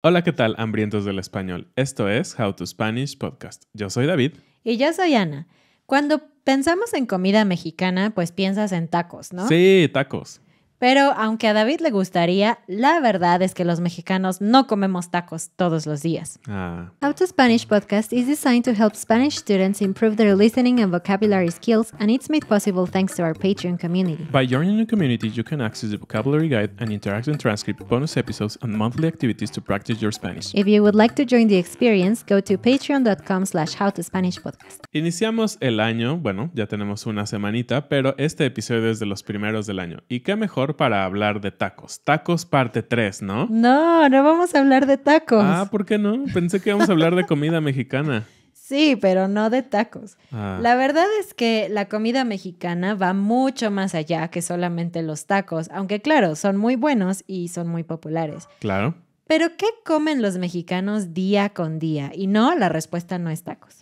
Hola, ¿qué tal, hambrientos del español? Esto es How to Spanish Podcast. Yo soy David. Y yo soy Ana. Cuando pensamos en comida mexicana, pues piensas en tacos, ¿no? Sí, tacos. Pero aunque a David le gustaría, la verdad es que los mexicanos no comemos tacos todos los días. Ah. How to Spanish podcast is designed to help Spanish students improve their listening and vocabulary skills, and it's made possible thanks to our Patreon community. By joining the community, you can access the vocabulary guide and interactive transcript, bonus episodes, and monthly activities to practice your Spanish. If you would like to join the experience, go to patreon.com slash howtospanishpodcast. Iniciamos el año, bueno, ya tenemos una semanita, pero este episodio es de los primeros del año. ¿Y qué mejor? para hablar de tacos. Tacos parte 3, ¿no? No, no vamos a hablar de tacos. Ah, ¿por qué no? Pensé que íbamos a hablar de comida mexicana. Sí, pero no de tacos. Ah. La verdad es que la comida mexicana va mucho más allá que solamente los tacos, aunque claro, son muy buenos y son muy populares. Claro. Pero ¿qué comen los mexicanos día con día? Y no, la respuesta no es tacos.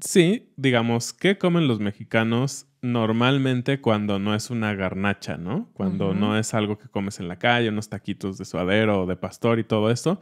Sí, digamos, ¿qué comen los mexicanos normalmente cuando no es una garnacha, ¿no? Cuando no es algo que comes en la calle, unos taquitos de suadero o de pastor y todo eso.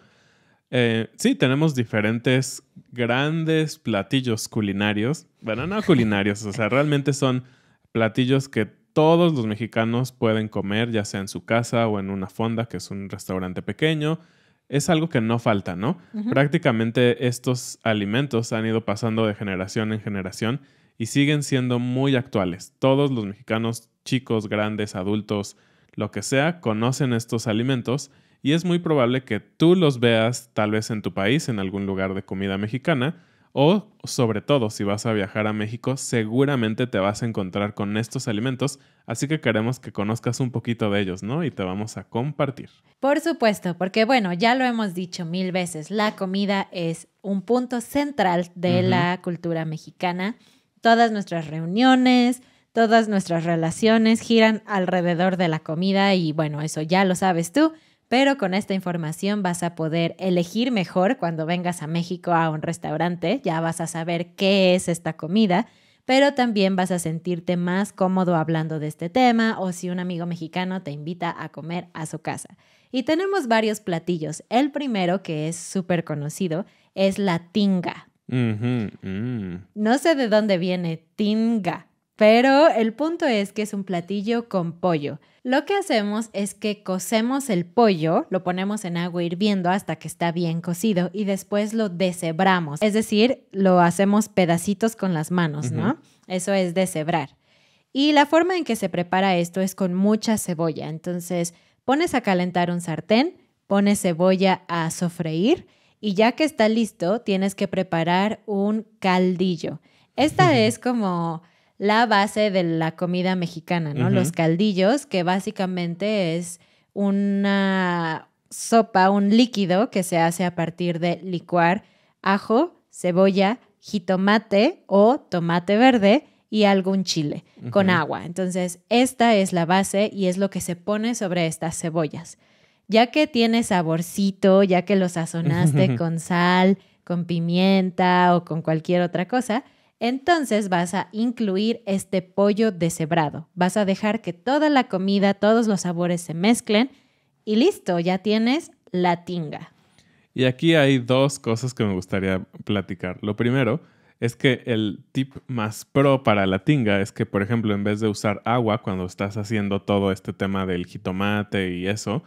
Eh, sí, tenemos diferentes grandes platillos culinarios. Bueno, no culinarios, o sea, realmente son platillos que todos los mexicanos pueden comer, ya sea en su casa o en una fonda, que es un restaurante pequeño es algo que no falta, ¿no? Prácticamente estos alimentos han ido pasando de generación en generación y siguen siendo muy actuales. Todos los mexicanos, chicos, grandes, adultos, lo que sea, conocen estos alimentos y es muy probable que tú los veas tal vez en tu país, en algún lugar de comida mexicana, o, sobre todo, si vas a viajar a México, seguramente te vas a encontrar con estos alimentos, así que queremos que conozcas un poquito de ellos, ¿no? Y te vamos a compartir. Por supuesto, porque bueno, ya lo hemos dicho mil veces, la comida es un punto central de la cultura mexicana. Todas nuestras reuniones, todas nuestras relaciones giran alrededor de la comida y bueno, eso ya lo sabes tú pero con esta información vas a poder elegir mejor cuando vengas a México a un restaurante, ya vas a saber qué es esta comida, pero también vas a sentirte más cómodo hablando de este tema o si un amigo mexicano te invita a comer a su casa. Y tenemos varios platillos. El primero, que es súper conocido, es la tinga. Mm. No sé de dónde viene tinga, pero el punto es que es un platillo con pollo. Lo que hacemos es que cocemos el pollo, lo ponemos en agua hirviendo hasta que está bien cocido y después lo deshebramos, es decir, lo hacemos pedacitos con las manos, ¿no? Eso es deshebrar. Y la forma en que se prepara esto es con mucha cebolla. Entonces, pones a calentar un sartén, pones cebolla a sofreír y ya que está listo, tienes que preparar un caldillo. Esta es como la base de la comida mexicana, ¿no? Los caldillos, que básicamente es una sopa, un líquido que se hace a partir de licuar ajo, cebolla, jitomate o tomate verde y algún chile con agua. Entonces, esta es la base y es lo que se pone sobre estas cebollas. Ya que tiene saborcito, ya que lo sazonaste con sal, con pimienta o con cualquier otra cosa, entonces vas a incluir este pollo deshebrado. Vas a dejar que toda la comida, todos los sabores se mezclen y listo, ya tienes la tinga. Y aquí hay dos cosas que me gustaría platicar. Lo primero es que el tip más pro para la tinga es que, por ejemplo, en vez de usar agua cuando estás haciendo todo este tema del jitomate y eso,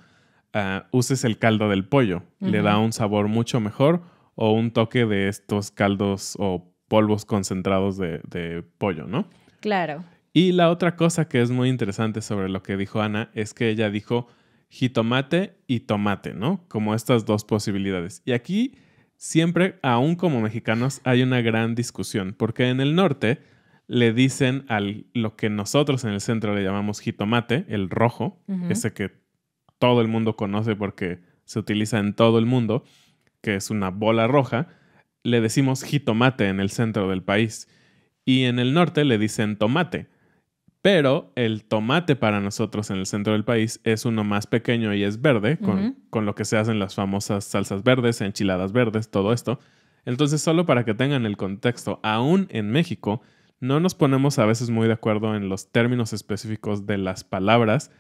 ah, uses el caldo del pollo. Le da un sabor mucho mejor o un toque de estos caldos o polvos concentrados de, pollo, ¿no? Claro. Y la otra cosa que es muy interesante sobre lo que dijo Ana es que ella dijo jitomate y tomate, ¿no? Como estas dos posibilidades. Y aquí siempre, aún como mexicanos, hay una gran discusión, porque en el norte le dicen a lo que nosotros en el centro le llamamos jitomate, el rojo, ese que todo el mundo conoce porque se utiliza en todo el mundo, que es una bola roja, le decimos jitomate en el centro del país y en el norte le dicen tomate. Pero el tomate para nosotros en el centro del país es uno más pequeño y es verde, con, con, lo que se hacen las famosas salsas verdes, enchiladas verdes, todo esto. Entonces, solo para que tengan el contexto, aún en México no nos ponemos a veces muy de acuerdo en los términos específicos de las palabras,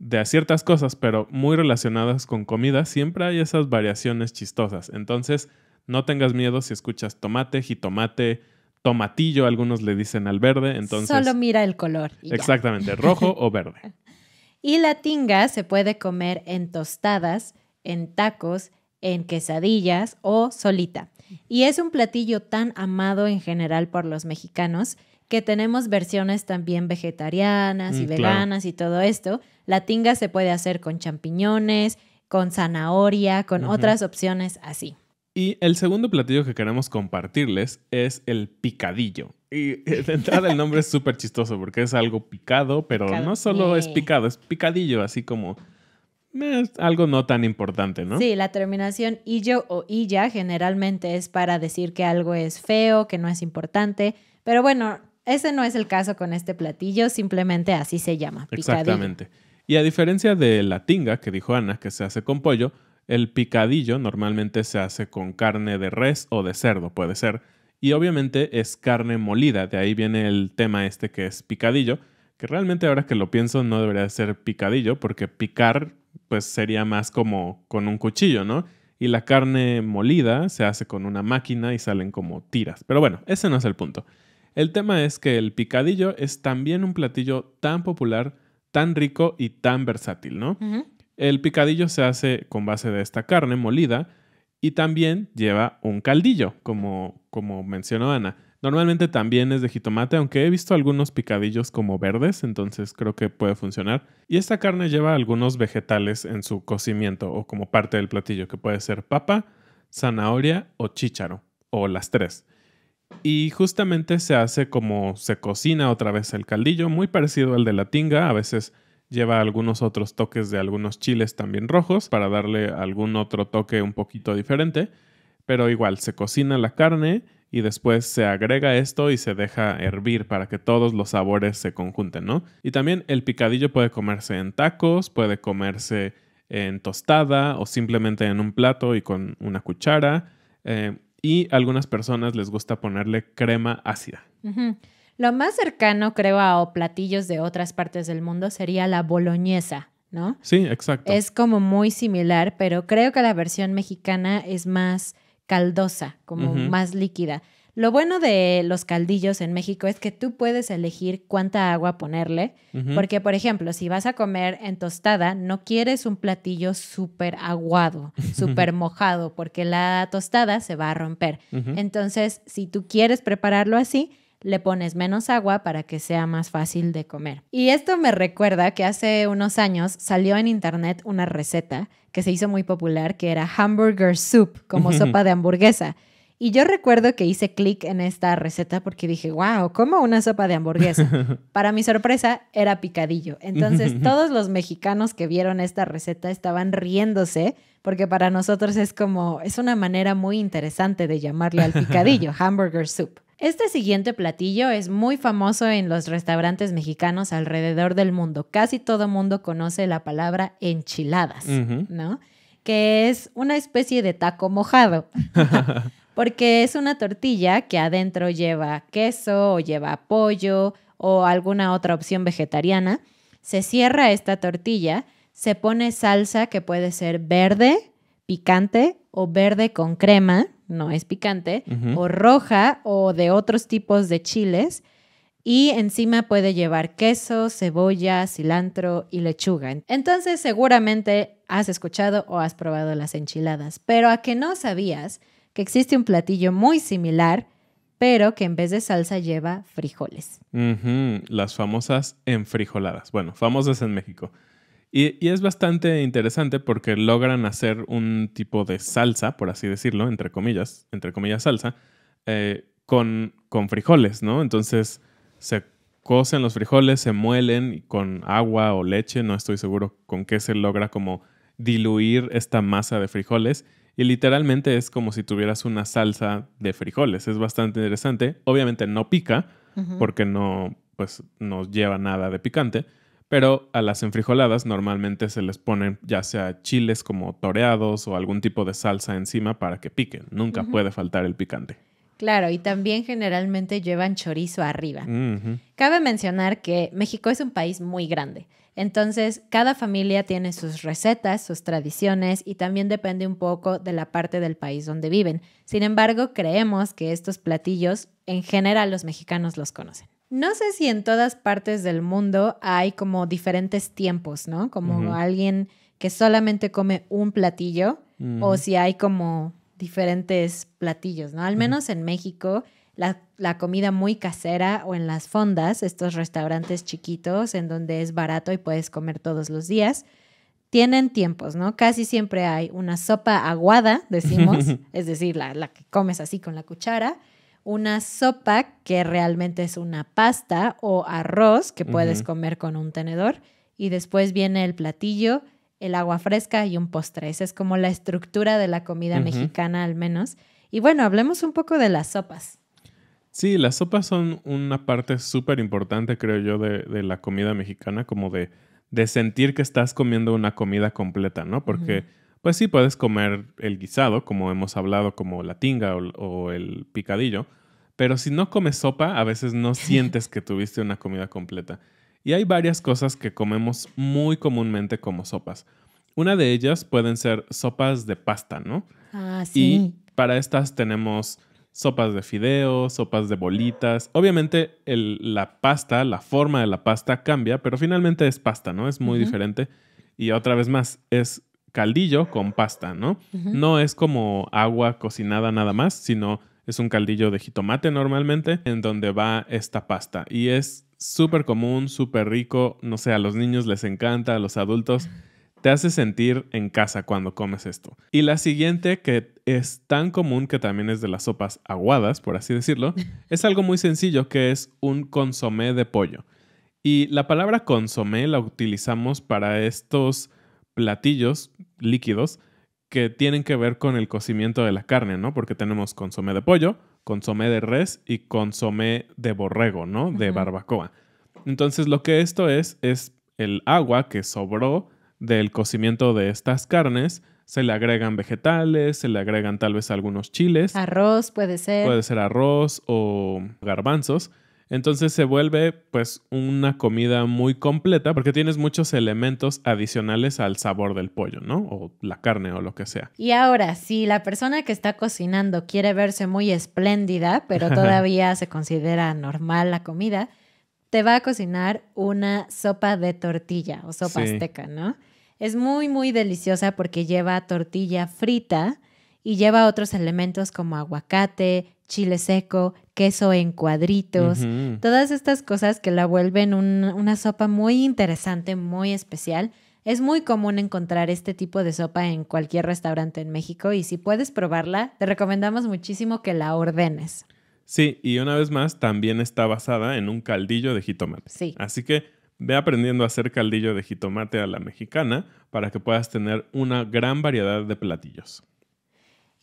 de ciertas cosas, pero muy relacionadas con comida, siempre hay esas variaciones chistosas. Entonces, no tengas miedo si escuchas tomate, jitomate, tomatillo, algunos le dicen al verde, entonces... Solo mira el color. exactamente, rojo o verde. Y la tinga se puede comer en tostadas, en tacos, en quesadillas o solita. Y es un platillo tan amado en general por los mexicanos que tenemos versiones también vegetarianas y mm, veganas y todo esto. La tinga se puede hacer con champiñones, con zanahoria, con otras opciones así. Y el segundo platillo que queremos compartirles es el picadillo. Y de entrada el nombre es súper chistoso porque es algo picado, pero no solo es picado, es picadillo, así como eh, es algo no tan importante, ¿no? Sí, la terminación illo o illa generalmente es para decir que algo es feo, que no es importante, pero bueno, ese no es el caso con este platillo, simplemente así se llama. Picadillo. Exactamente. Y a diferencia de la tinga que dijo Ana, que se hace con pollo, el picadillo normalmente se hace con carne de res o de cerdo, puede ser, y obviamente es carne molida, de ahí viene el tema este que es picadillo, que realmente ahora que lo pienso no debería ser picadillo porque picar pues sería más como con un cuchillo, ¿no? Y la carne molida se hace con una máquina y salen como tiras. Pero bueno, ese no es el punto. El tema es que el picadillo es también un platillo tan popular, tan rico y tan versátil, ¿no? El picadillo se hace con base de esta carne molida y también lleva un caldillo, como, como mencionó Ana. Normalmente también es de jitomate, aunque he visto algunos picadillos como verdes, entonces creo que puede funcionar. Y esta carne lleva algunos vegetales en su cocimiento o como parte del platillo, que puede ser papa, zanahoria o chícharo, o las tres. Y justamente se hace como se cocina otra vez el caldillo, muy parecido al de la tinga, a veces lleva algunos otros toques de algunos chiles también rojos para darle algún otro toque un poquito diferente. Pero igual, se cocina la carne y después se agrega esto y se deja hervir para que todos los sabores se conjunten, ¿no? Y también el picadillo puede comerse en tacos, puede comerse en tostada o simplemente en un plato y con una cuchara. Eh, y algunas personas les gusta ponerle crema ácida. Lo más cercano, creo, a platillos de otras partes del mundo sería la boloñesa, ¿no? Sí, exacto. Es como muy similar, pero creo que la versión mexicana es más caldosa, como más líquida. Lo bueno de los caldillos en México es que tú puedes elegir cuánta agua ponerle, porque por ejemplo, si vas a comer en tostada, no quieres un platillo súper aguado, súper mojado, porque la tostada se va a romper. Entonces, si tú quieres prepararlo así, le pones menos agua para que sea más fácil de comer. Y esto me recuerda que hace unos años salió en internet una receta que se hizo muy popular que era hamburger soup, como sopa de hamburguesa. Y yo recuerdo que hice clic en esta receta porque dije, wow, ¿cómo una sopa de hamburguesa. Para mi sorpresa, era picadillo. Entonces, todos los mexicanos que vieron esta receta estaban riéndose porque para nosotros es como, es una manera muy interesante de llamarle al picadillo, hamburger soup. Este siguiente platillo es muy famoso en los restaurantes mexicanos alrededor del mundo. Casi todo mundo conoce la palabra enchiladas, ¿no? Que es una especie de taco mojado. Porque es una tortilla que adentro lleva queso o lleva pollo o alguna otra opción vegetariana. Se cierra esta tortilla, se pone salsa que puede ser verde, picante o verde con crema no es picante, o roja o de otros tipos de chiles. Y encima puede llevar queso, cebolla, cilantro y lechuga. Entonces seguramente has escuchado o has probado las enchiladas, pero a que no sabías que existe un platillo muy similar, pero que en vez de salsa lleva frijoles. Las famosas enfrijoladas. Bueno, famosas en México. Y, es bastante interesante porque logran hacer un tipo de salsa, por así decirlo, entre comillas, entre comillas salsa, eh, con, frijoles, ¿no? Entonces se cocen los frijoles, se muelen con agua o leche, no estoy seguro con qué se logra como diluir esta masa de frijoles. Y literalmente es como si tuvieras una salsa de frijoles. Es bastante interesante. Obviamente no pica, porque no, pues, no lleva nada de picante pero a las enfrijoladas normalmente se les ponen ya sea chiles como toreados o algún tipo de salsa encima para que piquen. Nunca puede faltar el picante. Claro, y también generalmente llevan chorizo arriba. Cabe mencionar que México es un país muy grande, entonces cada familia tiene sus recetas, sus tradiciones y también depende un poco de la parte del país donde viven. Sin embargo, creemos que estos platillos en general los mexicanos los conocen. No sé si en todas partes del mundo hay como diferentes tiempos, ¿no? Como alguien que solamente come un platillo o si hay como diferentes platillos, ¿no? Al menos en México, la, la, comida muy casera o en las fondas, estos restaurantes chiquitos en donde es barato y puedes comer todos los días, tienen tiempos, ¿no? Casi siempre hay una sopa aguada, decimos, es decir, la, la que comes así con la cuchara, una sopa, que realmente es una pasta o arroz que puedes comer con un tenedor, y después viene el platillo, el agua fresca y un postre. Esa es como la estructura de la comida mexicana al menos. Y bueno, hablemos un poco de las sopas. Sí, las sopas son una parte súper importante, creo yo, de, la comida mexicana, como de, de sentir que estás comiendo una comida completa, ¿no? Porque... Pues sí, puedes comer el guisado, como hemos hablado, como la tinga o, el picadillo, pero si no comes sopa, a veces no sientes que tuviste una comida completa. Y hay varias cosas que comemos muy comúnmente como sopas. Una de ellas pueden ser sopas de pasta, ¿no? Ah, sí. Y para estas tenemos sopas de fideos, sopas de bolitas. Obviamente la pasta, la forma de la pasta cambia, pero finalmente es pasta, ¿no? Es muy diferente. Y otra vez más, es caldillo con pasta, ¿no? No es como agua cocinada nada más, sino es un caldillo de jitomate normalmente en donde va esta pasta. Y es súper común, súper rico, no sé, a los niños les encanta, a los adultos. Te hace sentir en casa cuando comes esto. Y la siguiente, que es tan común que también es de las sopas aguadas, por así decirlo, es algo muy sencillo que es un consomé de pollo. Y la palabra consomé la utilizamos para estos platillos líquidos que tienen que ver con el cocimiento de la carne, ¿no? Porque tenemos consomé de pollo, consomé de res y consomé de borrego, ¿no? De barbacoa. Entonces lo que esto es es el agua que sobró del cocimiento de estas carnes. Se le agregan vegetales, se le agregan tal vez algunos chiles. Arroz puede ser. Puede ser arroz o garbanzos. Entonces se vuelve pues una comida muy completa porque tienes muchos elementos adicionales al sabor del pollo, ¿no? O la carne o lo que sea. Y ahora, si la persona que está cocinando quiere verse muy espléndida, pero todavía se considera normal la comida, te va a cocinar una sopa de tortilla o sopa azteca, ¿no? Es muy, muy deliciosa porque lleva tortilla frita y lleva otros elementos como aguacate, chile seco, queso en cuadritos, todas estas cosas que la vuelven una sopa muy interesante, muy especial. Es muy común encontrar este tipo de sopa en cualquier restaurante en México y si puedes probarla, te recomendamos muchísimo que la ordenes. Sí, y una vez más, también está basada en un caldillo de jitomate. Sí. Así que ve aprendiendo a hacer caldillo de jitomate a la mexicana para que puedas tener una gran variedad de platillos.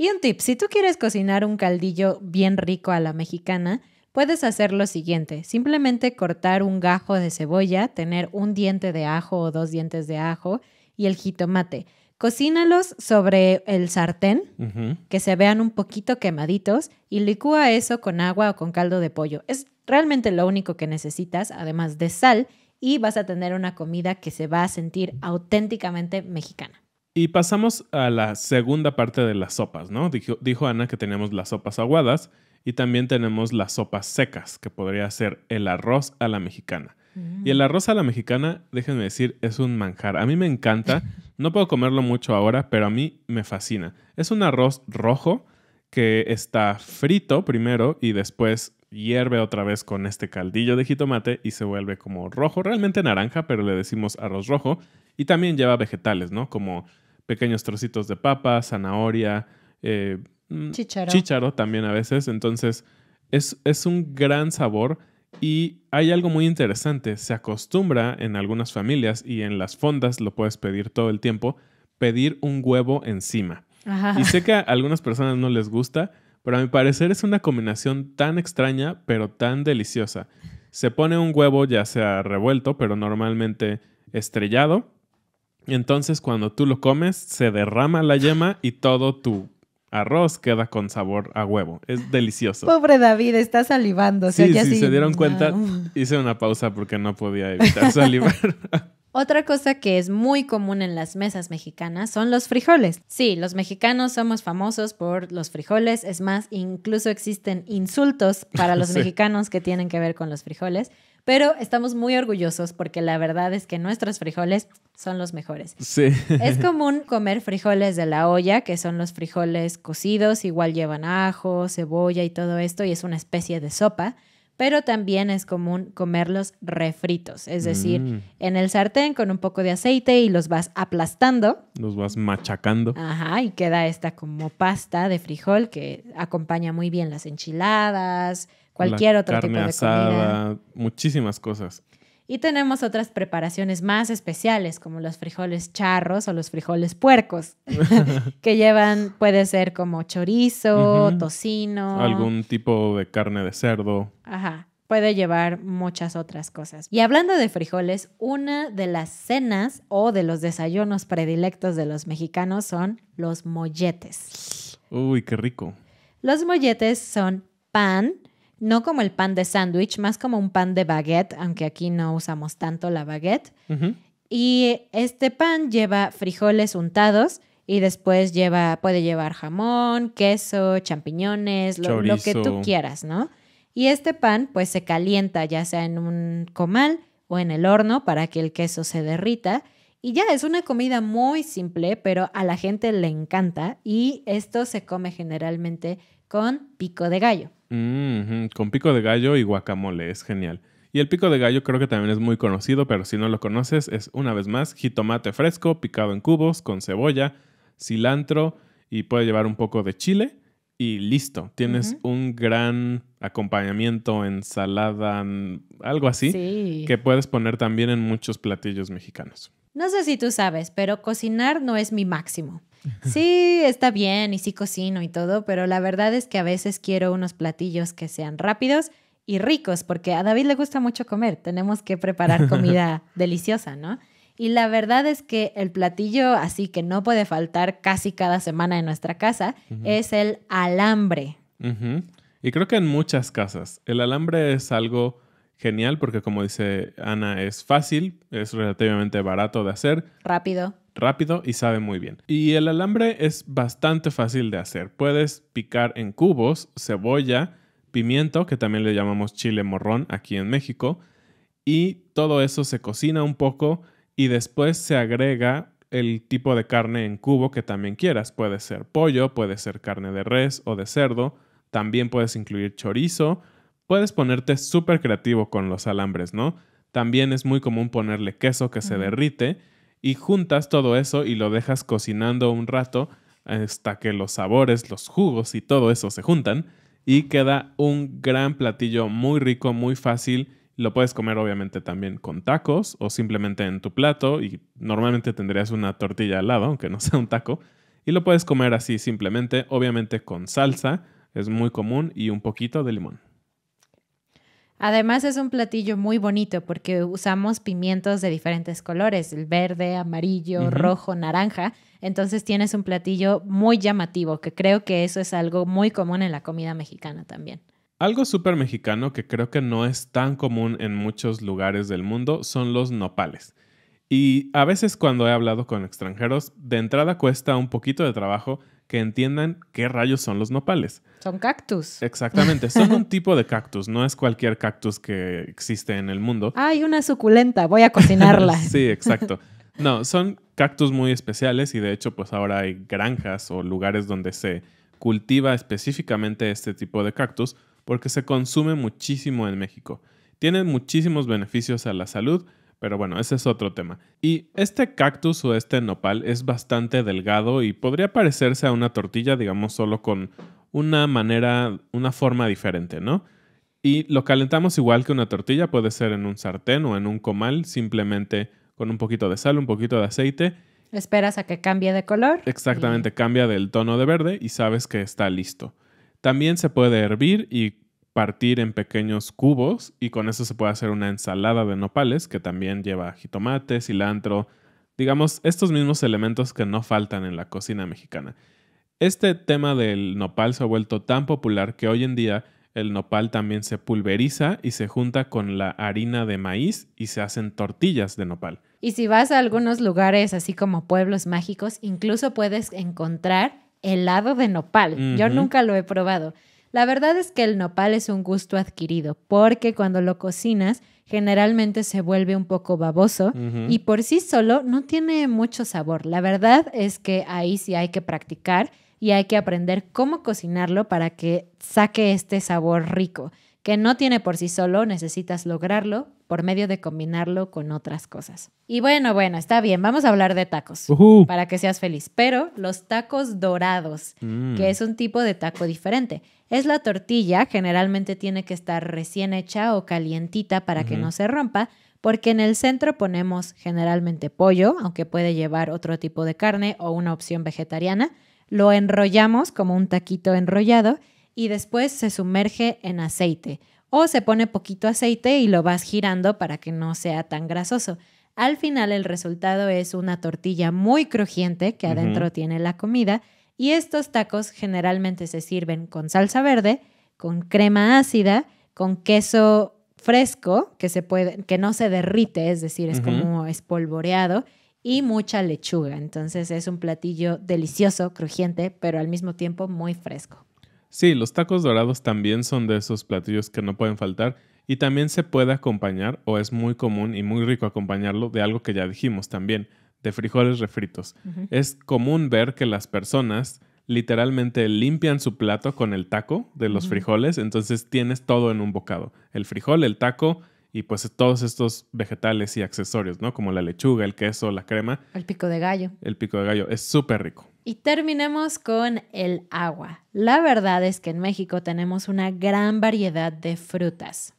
Y un tip, si tú quieres cocinar un caldillo bien rico a la mexicana, puedes hacer lo siguiente, simplemente cortar un gajo de cebolla, tener un diente de ajo o dos dientes de ajo y el jitomate. Cocínalos sobre el sartén, que se vean un poquito quemaditos, y licúa eso con agua o con caldo de pollo. Es realmente lo único que necesitas, además de sal, y vas a tener una comida que se va a sentir auténticamente mexicana. Y pasamos a la segunda parte de las sopas, ¿no? Dijo, Ana que teníamos las sopas aguadas y también tenemos las sopas secas, que podría ser el arroz a la mexicana. Y el mm. arroz a la mexicana, déjenme decir, es un manjar. A mí me encanta, no puedo comerlo mucho ahora, pero a mí me fascina. Es un arroz rojo que está frito primero y después hierve otra vez con este caldillo de jitomate y se vuelve como rojo, realmente naranja, pero le decimos arroz rojo. Y también lleva vegetales, ¿no? Como pequeños trocitos de papa, zanahoria, eh, mm, chícharo. también a veces. Entonces, es, un gran sabor y hay algo muy interesante. Se acostumbra en algunas familias y en las fondas lo puedes pedir todo el tiempo, pedir un huevo encima. Y sé que a algunas personas no les gusta, pero a mi parecer es una combinación tan extraña, pero tan deliciosa. Se pone un huevo ya sea revuelto, pero normalmente estrellado, entonces, cuando tú lo comes, se derrama la yema y todo tu arroz queda con sabor a huevo. Es delicioso. Pobre David, está salivando. Si sí, sí, se dieron cuenta. Ah, Hice una pausa porque no podía evitar salivar. Otra cosa que es muy común en las mesas mexicanas son los frijoles. Sí, los mexicanos somos famosos por los frijoles, es más, incluso existen insultos para los mexicanos que tienen que ver con los frijoles pero estamos muy orgullosos porque la verdad es que nuestros frijoles son los mejores. Sí. Es común comer frijoles de la olla, que son los frijoles cocidos, igual llevan ajo, cebolla y todo esto, y es una especie de sopa pero también es común comerlos refritos, es decir, mm. en el sartén con un poco de aceite y los vas aplastando. Los vas machacando. Ajá, y queda esta como pasta de frijol que acompaña muy bien las enchiladas, cualquier otro tipo de comida. Muchísimas cosas. Y tenemos otras preparaciones más especiales, como los frijoles charros o los frijoles puercos, que llevan, puede ser como chorizo, tocino. Algún tipo de carne de cerdo. Ajá, puede llevar muchas otras cosas. Y hablando de frijoles, una de las cenas o de los desayunos predilectos de los mexicanos son los molletes. Uy, qué rico. Los molletes son pan, no como el pan de sándwich, más como un pan de baguette, aunque aquí no usamos tanto la baguette. Y este pan lleva frijoles untados y después lleva, puede llevar jamón, queso, champiñones, lo, lo, que tú quieras, ¿no? Y este pan pues se calienta ya sea en un comal o en el horno para que el queso se derrita. Y ya es una comida muy simple, pero a la gente le encanta y esto se come generalmente con pico de gallo. Con pico de gallo y guacamole, es genial. Y el pico de gallo creo que también es muy conocido, pero si no lo conoces, es una vez más jitomate fresco, picado en cubos, con cebolla, cilantro y puede llevar un poco de chile y listo. Tienes un gran acompañamiento, ensalada, algo así, que puedes poner también en muchos platillos mexicanos. No sé si tú sabes, pero cocinar no es mi máximo. Sí, está bien y sí cocino y todo, pero la verdad es que a veces quiero unos platillos que sean rápidos y ricos, porque a David le gusta mucho comer, tenemos que preparar comida deliciosa, ¿no? Y la verdad es que el platillo, así que no puede faltar casi cada semana en nuestra casa, es el alambre. Y creo que en muchas casas el alambre es algo genial porque como dice Ana, es fácil, es relativamente barato de hacer. Rápido. Rápido y sabe muy bien. Y el alambre es bastante fácil de hacer. Puedes picar en cubos cebolla, pimiento, que también le llamamos chile morrón aquí en México, y todo eso se cocina un poco y después se agrega el tipo de carne en cubo que también quieras. Puede ser pollo, puede ser carne de res o de cerdo, también puedes incluir chorizo Puedes ponerte súper creativo con los alambres, ¿no? También es muy común ponerle queso que se derrite y juntas todo eso y lo dejas cocinando un rato hasta que los sabores, los jugos y todo eso se juntan y queda un gran platillo muy rico, muy fácil. Lo puedes comer obviamente también con tacos o simplemente en tu plato y normalmente tendrías una tortilla al lado, aunque no sea un taco. Y lo puedes comer así simplemente, obviamente con salsa, es muy común y un poquito de limón. Además es un platillo muy bonito porque usamos pimientos de diferentes colores, el verde, amarillo, rojo, naranja. Entonces tienes un platillo muy llamativo, que creo que eso es algo muy común en la comida mexicana también. Algo súper mexicano que creo que no es tan común en muchos lugares del mundo son los nopales. Y a veces cuando he hablado con extranjeros, de entrada cuesta un poquito de trabajo que entiendan qué rayos son los nopales. Son cactus. Exactamente, son un tipo de cactus, no es cualquier cactus que existe en el mundo. Hay una suculenta, voy a cocinarla. sí, exacto. No, son cactus muy especiales y de hecho pues ahora hay granjas o lugares donde se cultiva específicamente este tipo de cactus porque se consume muchísimo en México. Tienen muchísimos beneficios a la salud, pero bueno, ese es otro tema. Y este cactus o este nopal es bastante delgado y podría parecerse a una tortilla, digamos, solo con una manera, una forma diferente, ¿no? Y lo calentamos igual que una tortilla, puede ser en un sartén o en un comal, simplemente con un poquito de sal, un poquito de aceite. Esperas a que cambie de color. Exactamente, cambia del tono de verde y sabes que está listo. También se puede hervir y partir en pequeños cubos y con eso se puede hacer una ensalada de nopales que también lleva jitomate, cilantro, digamos, estos mismos elementos que no faltan en la cocina mexicana. Este tema del nopal se ha vuelto tan popular que hoy en día el nopal también se pulveriza y se junta con la harina de maíz y se hacen tortillas de nopal. Y si vas a algunos lugares así como pueblos mágicos, incluso puedes encontrar helado de nopal. Yo nunca lo he probado, la verdad es que el nopal es un gusto adquirido, porque cuando lo cocinas generalmente se vuelve un poco baboso y por sí solo no tiene mucho sabor. La verdad es que ahí sí hay que practicar y hay que aprender cómo cocinarlo para que saque este sabor rico, que no tiene por sí solo, necesitas lograrlo por medio de combinarlo con otras cosas. Y bueno, bueno, está bien, vamos a hablar de tacos para que seas feliz. Pero los tacos dorados, mm. que es un tipo de taco diferente. Es la tortilla, generalmente tiene que estar recién hecha o calientita para que no se rompa, porque en el centro ponemos generalmente pollo, aunque puede llevar otro tipo de carne o una opción vegetariana. Lo enrollamos como un taquito enrollado y después se sumerge en aceite o se pone poquito aceite y lo vas girando para que no sea tan grasoso. Al final el resultado es una tortilla muy crujiente que adentro tiene la comida y estos tacos generalmente se sirven con salsa verde, con crema ácida, con queso fresco que se puede que no se derrite, es decir, es como espolvoreado y mucha lechuga. Entonces es un platillo delicioso, crujiente, pero al mismo tiempo muy fresco. Sí, los tacos dorados también son de esos platillos que no pueden faltar y también se puede acompañar o es muy común y muy rico acompañarlo de algo que ya dijimos también, de frijoles refritos. Es común ver que las personas literalmente limpian su plato con el taco de los frijoles, entonces tienes todo en un bocado, el frijol, el taco y pues todos estos vegetales y accesorios, ¿no? Como la lechuga, el queso, la crema. El pico de gallo. El pico de gallo. Es súper rico. Y terminemos con el agua. La verdad es que en México tenemos una gran variedad de frutas.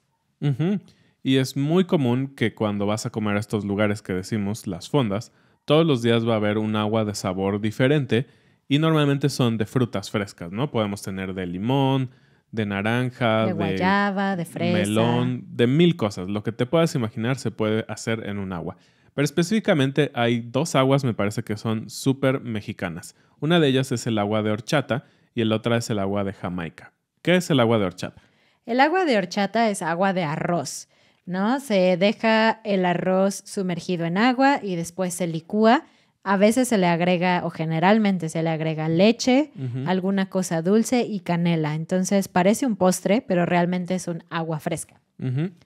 Y es muy común que cuando vas a comer a estos lugares que decimos las fondas, todos los días va a haber un agua de sabor diferente y normalmente son de frutas frescas, ¿no? Podemos tener de limón, de naranja, de guayaba, de, de melón, de mil cosas. Lo que te puedas imaginar se puede hacer en un agua. Pero específicamente hay dos aguas, me parece que son súper mexicanas. Una de ellas es el agua de horchata y el otra es el agua de Jamaica. ¿Qué es el agua de horchata? El agua de horchata es agua de arroz, ¿no? Se deja el arroz sumergido en agua y después se licúa a veces se le agrega, o generalmente se le agrega leche, alguna cosa dulce y canela. Entonces parece un postre, pero realmente es un agua fresca.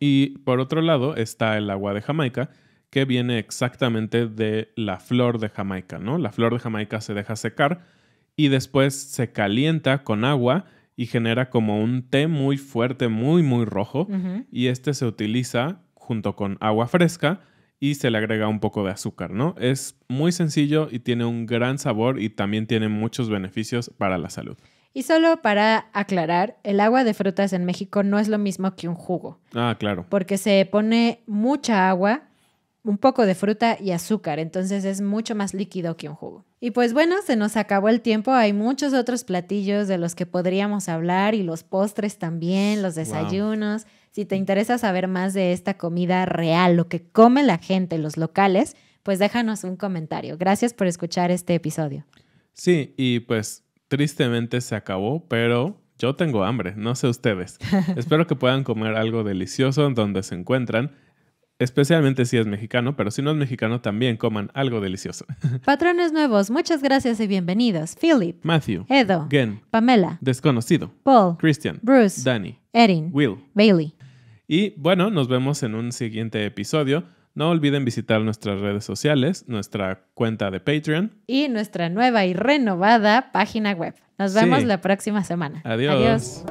Y por otro lado está el agua de Jamaica, que viene exactamente de la flor de Jamaica, ¿no? La flor de Jamaica se deja secar y después se calienta con agua y genera como un té muy fuerte, muy, muy rojo. Y este se utiliza junto con agua fresca y se le agrega un poco de azúcar, ¿no? Es muy sencillo y tiene un gran sabor y también tiene muchos beneficios para la salud. Y solo para aclarar, el agua de frutas en México no es lo mismo que un jugo. Ah, claro. Porque se pone mucha agua, un poco de fruta y azúcar, entonces es mucho más líquido que un jugo. Y pues bueno, se nos acabó el tiempo, hay muchos otros platillos de los que podríamos hablar y los postres también, los desayunos. Si te interesa saber más de esta comida real, lo que come la gente, los locales, pues déjanos un comentario. Gracias por escuchar este episodio. Sí, y pues tristemente se acabó, pero yo tengo hambre, no sé ustedes. Espero que puedan comer algo delicioso donde se encuentran. Especialmente si es mexicano, pero si no es mexicano también coman algo delicioso. Patrones nuevos, muchas gracias y bienvenidos. Philip, Matthew, Edo, Gen, Pamela, Desconocido, Paul, Christian, Bruce, Danny, Erin, Will, Bailey. Y bueno, nos vemos en un siguiente episodio. No olviden visitar nuestras redes sociales, nuestra cuenta de Patreon. Y nuestra nueva y renovada página web. Nos vemos la próxima semana. Adiós.